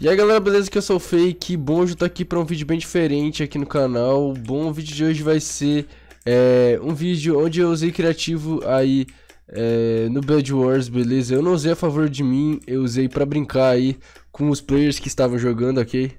E aí galera, beleza? Que eu sou o Fake, bom, eu tô aqui pra um vídeo bem diferente aqui no canal Bom, o vídeo de hoje vai ser é, um vídeo onde eu usei criativo aí é, no Bad Wars, beleza? Eu não usei a favor de mim, eu usei pra brincar aí com os players que estavam jogando, ok?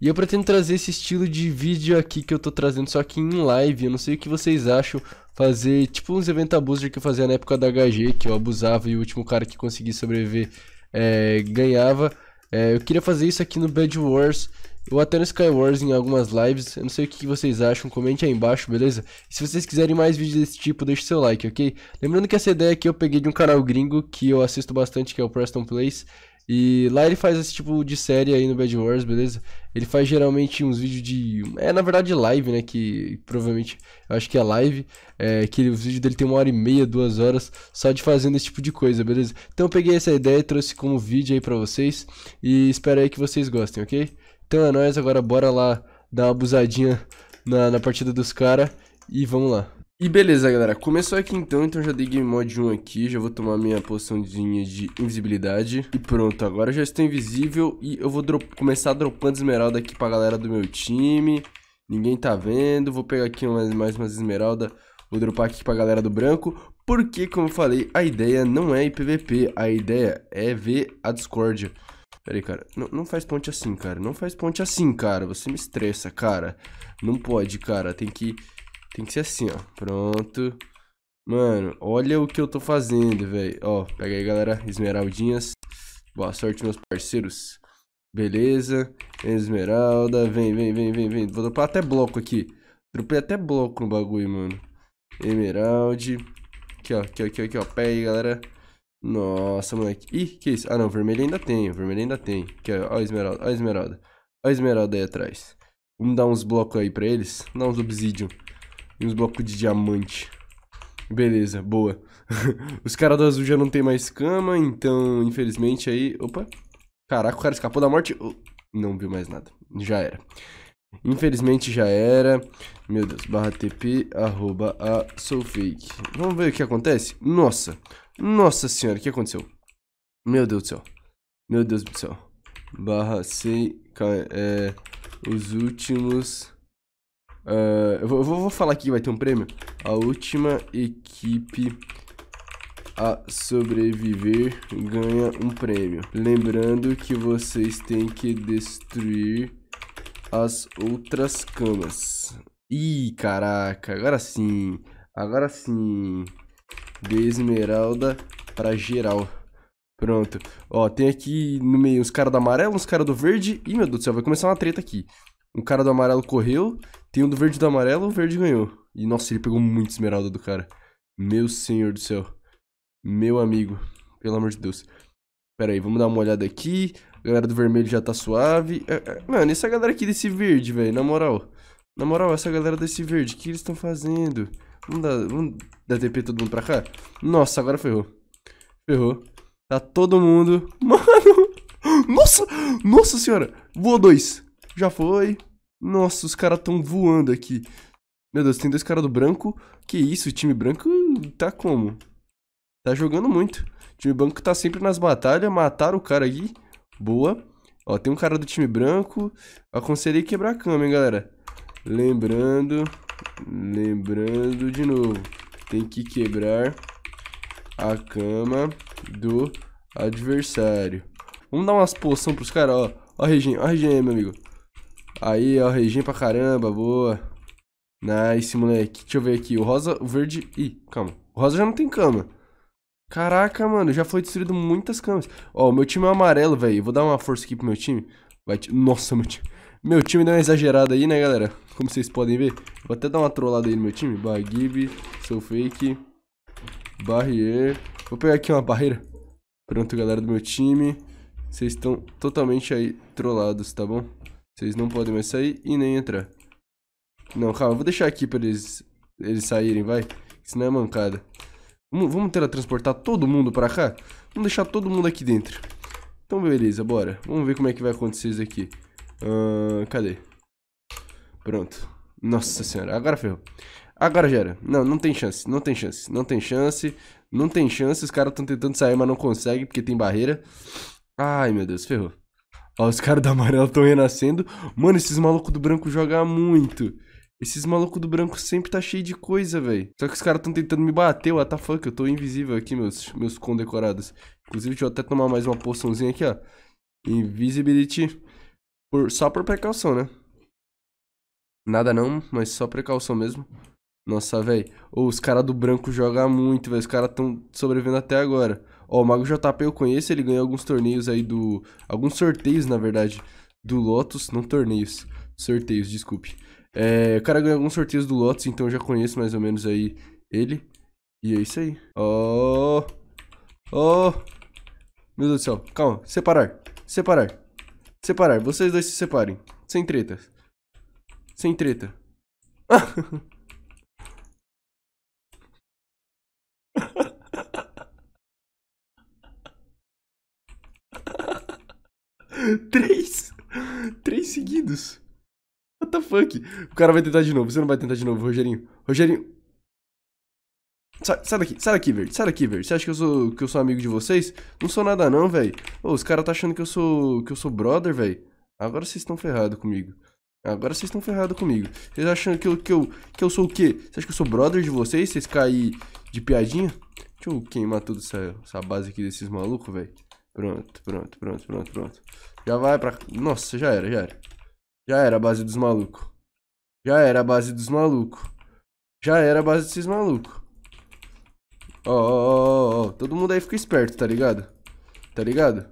E eu pretendo trazer esse estilo de vídeo aqui que eu tô trazendo só que em live, eu não sei o que vocês acham Fazer tipo uns eventos abuser que eu fazia na época da HG, que eu abusava e o último cara que conseguia sobreviver é, ganhava é, eu queria fazer isso aqui no Bed Wars ou até no Skywars em algumas lives. Eu não sei o que vocês acham, comente aí embaixo, beleza? E se vocês quiserem mais vídeos desse tipo, deixe seu like, ok? Lembrando que essa ideia aqui eu peguei de um canal gringo que eu assisto bastante, que é o Preston Plays. E lá ele faz esse tipo de série aí no Bad Wars, beleza? Ele faz geralmente uns vídeos de. É, na verdade, live, né? Que provavelmente. Eu acho que é live. É, que os vídeos dele tem uma hora e meia, duas horas. Só de fazendo esse tipo de coisa, beleza? Então eu peguei essa ideia e trouxe como vídeo aí pra vocês. E espero aí que vocês gostem, ok? Então é nóis, agora bora lá dar uma abusadinha na, na partida dos caras. E vamos lá. E beleza, galera. Começou aqui então, então já dei Game Mode 1 aqui, já vou tomar minha poçãozinha de invisibilidade. E pronto, agora já estou invisível e eu vou começar dropando esmeralda aqui pra galera do meu time. Ninguém tá vendo, vou pegar aqui mais, mais umas esmeralda, vou dropar aqui pra galera do branco. Porque, como eu falei, a ideia não é IPVP, a ideia é ver a discórdia. Pera aí, cara. Não, não faz ponte assim, cara. Não faz ponte assim, cara. Você me estressa, cara. Não pode, cara. Tem que tem que ser assim, ó. Pronto. Mano, olha o que eu tô fazendo, velho. Ó, pega aí, galera. Esmeraldinhas. Boa sorte, meus parceiros. Beleza. Esmeralda. Vem, vem, vem, vem, vem. Vou dropar até bloco aqui. Dropei até bloco no bagulho, mano. Emeralde. Aqui, ó. Aqui, aqui, aqui, ó. Pega aí, galera. Nossa, moleque. Ih, que isso? Ah, não. Vermelho ainda tem. Vermelho ainda tem. Aqui, ó. Ó a esmeralda. Ó a esmeralda. Ó a esmeralda aí atrás. Vamos dar uns blocos aí pra eles. Dar uns obsidian. E uns blocos de diamante. Beleza, boa. Os caras do azul já não tem mais cama, então, infelizmente, aí... Opa. Caraca, o cara escapou da morte. não viu mais nada. Já era. Infelizmente já era. Meu Deus, barra tp, arroba a soulfake. Vamos ver o que acontece? Nossa. Nossa senhora, o que aconteceu? Meu Deus do céu. Meu Deus do céu. Barra c É, os últimos Uh, eu, vou, eu vou, falar aqui, vai ter um prêmio. A última equipe a sobreviver ganha um prêmio. Lembrando que vocês têm que destruir as outras camas. Ih, caraca, agora sim. Agora sim. De esmeralda pra geral. Pronto. Ó, tem aqui no meio os caras do amarelo, os caras do verde. Ih, meu Deus do céu, vai começar uma treta aqui. Um cara do amarelo correu, tem um do verde e do amarelo, o verde ganhou. E nossa, ele pegou muito esmeralda do cara. Meu senhor do céu. Meu amigo. Pelo amor de Deus. Pera aí, vamos dar uma olhada aqui. A galera do vermelho já tá suave. É, é, mano, essa galera aqui desse verde, velho, na moral. Na moral, essa galera desse verde, o que eles estão fazendo? Vamos dar, vamos dar TP todo mundo pra cá? Nossa, agora ferrou. Ferrou. Tá todo mundo... Mano! Nossa! Nossa senhora! Voou dois. Tipo, já foi. Nossa, os caras tão voando aqui. Meu Deus, tem dois caras do branco. Que isso, o time branco tá como? Tá jogando muito. O time branco tá sempre nas batalhas. Mataram o cara aqui. Boa. Ó, tem um cara do time branco. Aconselhei quebrar a cama, hein, galera. Lembrando. Lembrando de novo. Tem que quebrar a cama do adversário. Vamos dar umas poção pros caras, ó. Ó a região ó a região meu amigo. Aí, ó, Regina pra caramba, boa. Nice, moleque. Deixa eu ver aqui. O rosa, o verde... Ih, calma. O rosa já não tem cama. Caraca, mano, já foi destruído muitas camas. Ó, o meu time é amarelo, velho. Vou dar uma força aqui pro meu time. Vai, Nossa, meu time... Meu time deu uma exagerada aí, né, galera? Como vocês podem ver. Vou até dar uma trollada aí no meu time. Bagib, sou fake. Barrier. Vou pegar aqui uma barreira. Pronto, galera do meu time. Vocês estão totalmente aí trollados, tá bom? Vocês não podem mais sair e nem entrar. Não, calma, eu vou deixar aqui pra eles, eles saírem, vai. Isso não é mancada. Vamos, vamos teletransportar todo mundo pra cá? Vamos deixar todo mundo aqui dentro. Então, beleza, bora. Vamos ver como é que vai acontecer isso aqui. Uh, cadê? Pronto. Nossa senhora, agora ferrou. Agora já era. Não, não tem chance, não tem chance, não tem chance, não tem chance. Os caras estão tentando sair, mas não conseguem porque tem barreira. Ai, meu Deus, ferrou. Ó, os caras da amarelo estão renascendo. Mano, esses malucos do branco jogam muito. Esses malucos do branco sempre tá cheio de coisa, velho. Só que os caras estão tentando me bater, what the fuck? Eu tô invisível aqui, meus, meus condecorados. Inclusive, deixa eu até tomar mais uma poçãozinha aqui, ó. Invisibility. Por, só por precaução, né? Nada não, mas só precaução mesmo. Nossa, velho. os caras do branco jogam muito, velho. Os caras estão sobrevivendo até agora. Ó, o Mago JP eu conheço, ele ganhou alguns torneios aí do... Alguns sorteios, na verdade, do Lotus, não torneios, sorteios, desculpe. É, o cara ganhou alguns sorteios do Lotus, então eu já conheço mais ou menos aí ele. E é isso aí. Ó... Oh, ó... Oh. Meu Deus do céu, calma, separar, separar, separar, vocês dois se separem, sem treta, sem treta. Três. Três seguidos. What the fuck? O cara vai tentar de novo. Você não vai tentar de novo, Rogerinho. Rogerinho. Sai, sai daqui, sai daqui, velho. Sai daqui, velho. Você acha que eu sou que eu sou amigo de vocês? Não sou nada não, velho. os caras tá achando que eu sou que eu sou brother, velho. Agora vocês estão ferrado comigo. Agora vocês estão ferrado comigo. Vocês acham que eu, que, eu, que eu sou o quê? Você acha que eu sou brother de vocês? Vocês caem de piadinha? Deixa eu queimar toda essa, essa base aqui desses malucos, velho. Pronto, pronto, pronto, pronto, pronto. Já vai pra... Nossa, já era, já era. Já era a base dos malucos. Já era a base dos malucos. Já era a base desses malucos. Ó, ó, ó, ó. Todo mundo aí fica esperto, tá ligado? Tá ligado?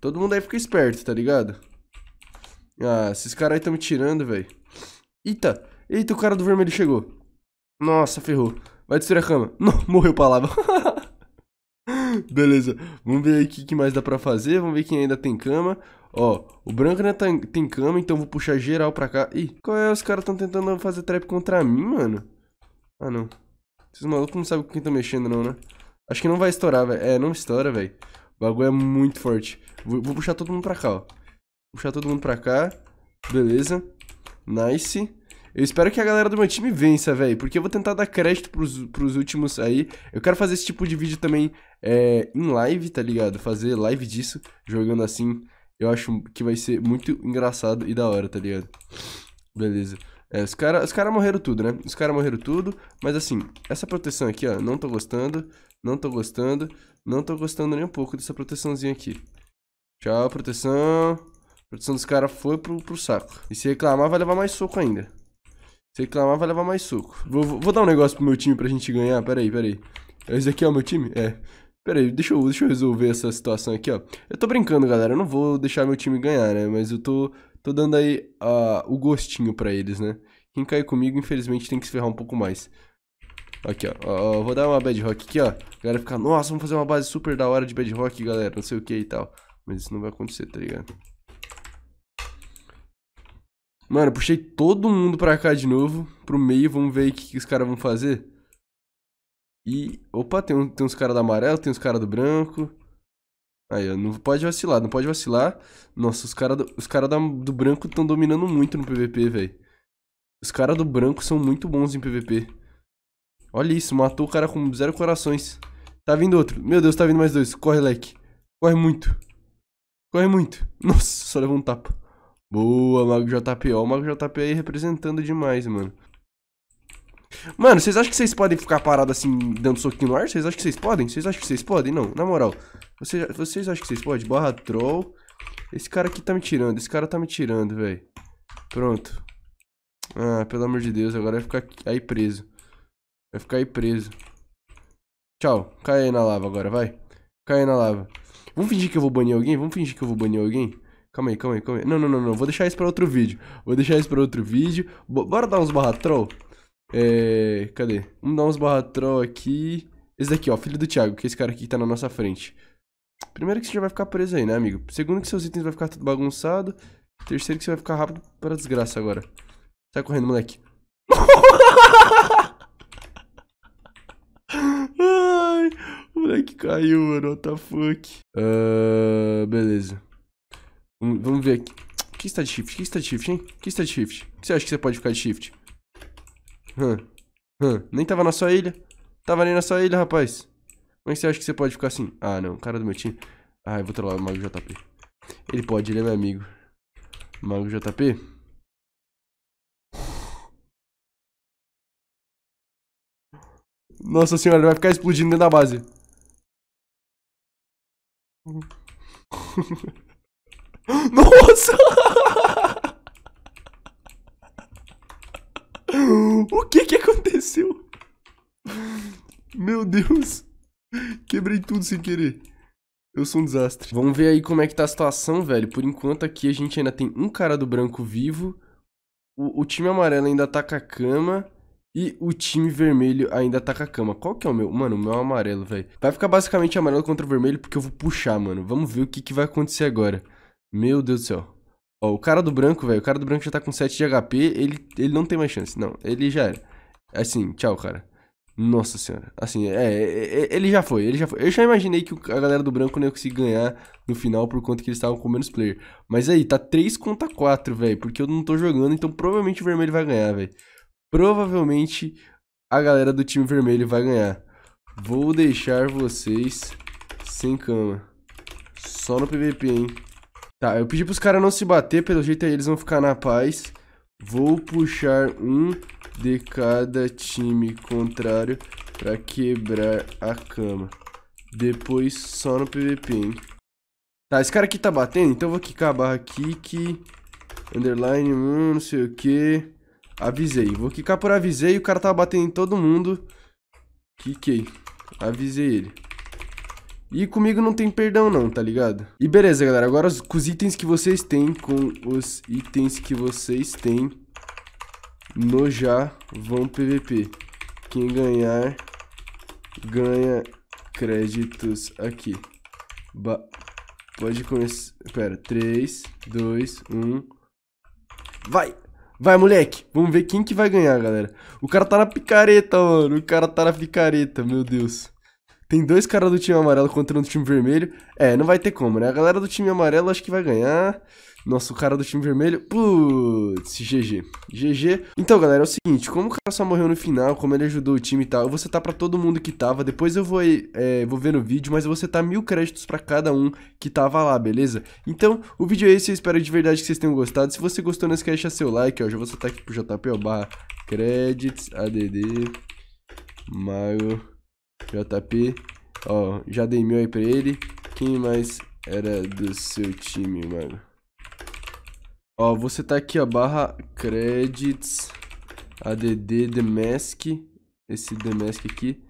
Todo mundo aí fica esperto, tá ligado? Ah, esses caras aí estão me tirando, velho. Eita! Eita, o cara do vermelho chegou. Nossa, ferrou. Vai destruir a cama. Não, morreu palavra. Beleza. Vamos ver aqui o que, mais dá pra fazer. Vamos ver quem ainda tem cama. Ó, o branco ainda tá, tem cama, então vou puxar geral pra cá. Ih, qual é? Os caras tão tentando fazer trap contra mim, mano. Ah, não. Esses malucos não sabem com quem tá mexendo, não, né? Acho que não vai estourar, velho. É, não estoura, velho. O bagulho é muito forte. Vou, vou puxar todo mundo pra cá, ó. Puxar todo mundo pra cá. Beleza. Nice. Eu espero que a galera do meu time vença, velho, porque eu vou tentar dar crédito pros, pros últimos aí. Eu quero fazer esse tipo de vídeo também é, em live, tá ligado? Fazer live disso, jogando assim, eu acho que vai ser muito engraçado e da hora, tá ligado? Beleza. É, os caras os cara morreram tudo, né? Os caras morreram tudo, mas assim, essa proteção aqui, ó, não tô gostando, não tô gostando, não tô gostando nem um pouco dessa proteçãozinha aqui. Tchau, proteção. A proteção dos caras foi pro, pro saco. E se reclamar, vai levar mais soco ainda. Se reclamar, vai levar mais suco. Vou, vou, vou, dar um negócio pro meu time pra gente ganhar. Pera aí, pera aí. Esse aqui é o meu time? É. Pera aí, deixa eu, deixa eu resolver essa situação aqui, ó. Eu tô brincando, galera. Eu não vou deixar meu time ganhar, né? Mas eu tô, tô dando aí uh, o gostinho pra eles, né? Quem cair comigo, infelizmente, tem que se ferrar um pouco mais. Aqui, ó. vou dar uma bedrock aqui, ó. A galera fica, nossa, vamos fazer uma base super da hora de bedrock, galera. Não sei o que e tal. Mas isso não vai acontecer, tá ligado? Mano, puxei todo mundo pra cá de novo, pro meio, vamos ver o que, que os caras vão fazer. E, opa, tem, um, tem uns caras do amarelo, tem uns caras do branco. Aí, ó, não pode vacilar, não pode vacilar. Nossa, os caras do, os cara do branco estão dominando muito no PVP, velho. Os caras do branco são muito bons em PVP. Olha isso, matou o cara com zero corações. Tá vindo outro. Meu Deus, tá vindo mais dois. Corre, leque. Corre muito. Corre muito. Nossa, só levou um tapa. Boa, Mago JP. Ó, o Mago JP aí representando demais, mano. Mano, vocês acham que vocês podem ficar parado assim, dando soquinho no ar? Vocês acham que vocês podem? Vocês acham que vocês podem? Não, na moral. Vocês, vocês acham que vocês podem? Barra troll. Esse cara aqui tá me tirando. Esse cara tá me tirando, velho. Pronto. Ah, pelo amor de Deus. Agora vai ficar aí preso. Vai ficar aí preso. Tchau. Cai aí na lava agora, vai. Cai aí na lava. Vamos fingir que eu vou banir alguém? Vamos fingir que eu vou banir alguém? Calma aí, calma aí, calma aí. Não, não, não, não. Vou deixar isso pra outro vídeo. Vou deixar isso pra outro vídeo. bora dar uns barra troll? É... Cadê? Vamos dar uns barra troll aqui. Esse daqui, ó. Filho do Thiago, que é esse cara aqui que tá na nossa frente. Primeiro que você já vai ficar preso aí, né, amigo? Segundo que seus itens vai ficar tudo bagunçado. Terceiro que você vai ficar rápido para desgraça agora. Sai correndo, moleque. Ai, o moleque caiu, mano. What the fuck? Uh, beleza. Vamos ver aqui. O que está de shift? O que está de shift, hein? O que está de shift? O que você acha que você pode ficar de shift? Hã? Hã? Nem tava na sua ilha. Tava nem na sua ilha, rapaz. Como é que você acha que você pode ficar assim? Ah, não. Cara do meu time. Ah, eu vou trollar o Mago JP. Ele pode, ele é meu amigo. Mago JP. Nossa senhora, ele vai ficar explodindo dentro da base. Nossa! O que que aconteceu? Meu Deus. Quebrei tudo sem querer. Eu sou um desastre. Vamos ver aí como é que tá a situação, velho. Por enquanto aqui a gente ainda tem um cara do branco vivo. O, o time amarelo ainda tá com a cama. E o time vermelho ainda tá com a cama. Qual que é o meu? Mano, o meu é amarelo, velho. Vai ficar basicamente amarelo contra o vermelho porque eu vou puxar, mano. Vamos ver o que, que vai acontecer agora. Meu Deus do céu. Ó, o cara do branco, velho. O cara do branco já tá com 7 de HP. Ele, ele não tem mais chance. Não, ele já era. Assim, tchau, cara. Nossa senhora. Assim, é, é, é ele já foi, ele já foi. Eu já imaginei que a galera do branco não ia conseguir ganhar no final por conta que eles estavam com menos player. Mas aí, tá 3 contra 4, velho, porque eu não tô jogando, então provavelmente o vermelho vai ganhar, velho. Provavelmente a galera do time vermelho vai ganhar. Vou deixar vocês sem cama. Só no PVP, hein. Tá, eu pedi pros caras não se bater, pelo jeito aí eles vão ficar na paz. Vou puxar um de cada time contrário pra quebrar a cama. Depois só no PVP, hein? Tá, esse cara aqui tá batendo, então eu vou quicar a barra kick, underline, hum, não sei o que. Avisei. Vou quicar por avisei, o cara tava batendo em todo mundo. Kikei. Avisei ele. E comigo não tem perdão não, tá ligado? E beleza, galera, agora com os itens que vocês têm, com os itens que vocês têm no já vão PVP. Quem ganhar, ganha créditos aqui. Ba Pode começar... Pera, 3, 2, 1... Vai! Vai, moleque! Vamos ver quem que vai ganhar, galera. O cara tá na picareta, mano. O cara tá na picareta, meu Deus. Tem dois caras do time amarelo contra um do time vermelho. É, não vai ter como, né? A galera do time amarelo acho que vai ganhar. Nosso cara do time vermelho. Putz, GG. GG. Então, galera, é o seguinte: como o cara só morreu no final, como ele ajudou o time e tal, eu vou setar pra todo mundo que tava. Depois eu vou, é, vou ver no vídeo, mas eu vou setar mil créditos pra cada um que tava lá, beleza? Então, o vídeo é esse. Eu espero de verdade que vocês tenham gostado. Se você gostou, não esquece de deixar seu like, ó. Já vou setar aqui pro JP, ó. Barra créditos, ADD, Mago. JP, ó, já dei mil aí pra ele. Quem mais era do seu time, mano? Ó, você tá aqui, ó, barra credits, add, the mask, esse the mask aqui,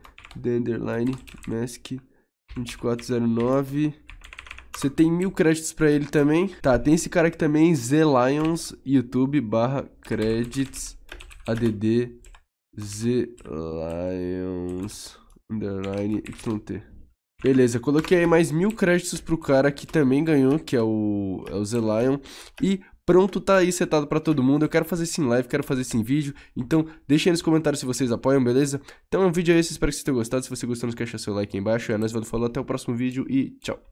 the underline, mask, 2409... Você tem mil créditos para ele também. Tá, tem esse cara aqui também, Z Lions, YouTube, barra, credits, add, Z Lions. Underline YT. Beleza, coloquei aí mais mil créditos pro cara que também ganhou, que é o, é o Zelion. E pronto, tá aí setado pra todo mundo. Eu quero fazer isso em live, quero fazer isso em vídeo. Então, deixem nos comentários se vocês apoiam, beleza? Então, o é vídeo é esse, espero que vocês tenham gostado. Se você gostou, não esqueça seu like aí embaixo. É nóis, valeu, falou, até o próximo vídeo e tchau.